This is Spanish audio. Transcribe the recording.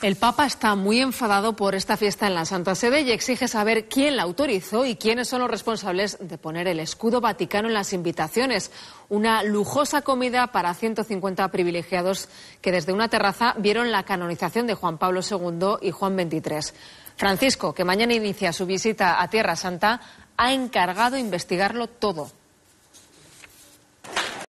El Papa está muy enfadado por esta fiesta en la Santa Sede y exige saber quién la autorizó y quiénes son los responsables de poner el escudo vaticano en las invitaciones. Una lujosa comida para 150 privilegiados que desde una terraza vieron la canonización de Juan Pablo II y Juan XXIII. Francisco, que mañana inicia su visita a Tierra Santa, ha encargado investigarlo todo.